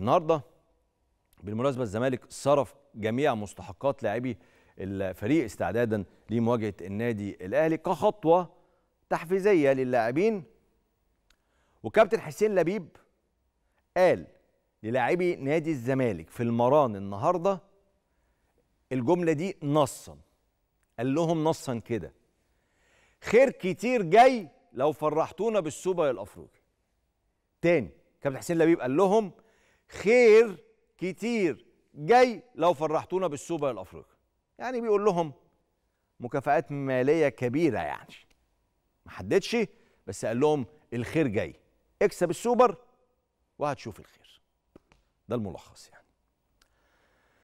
النهارده بالمناسبه الزمالك صرف جميع مستحقات لاعبي الفريق استعدادا لمواجهه النادي الاهلي كخطوه تحفيزيه للاعبين وكابتن حسين لبيب قال للاعبي نادي الزمالك في المران النهارده الجمله دي نصا قال لهم نصا كده خير كتير جاي لو فرحتونا بالسوبر الافريقي تاني كابتن حسين لبيب قال لهم خير كتير جاي لو فرحتونا بالسوبر الافريقي يعني بيقول لهم مكافآت ماليه كبيره يعني ما حددش بس قال لهم الخير جاي اكسب السوبر وهتشوف الخير ده الملخص يعني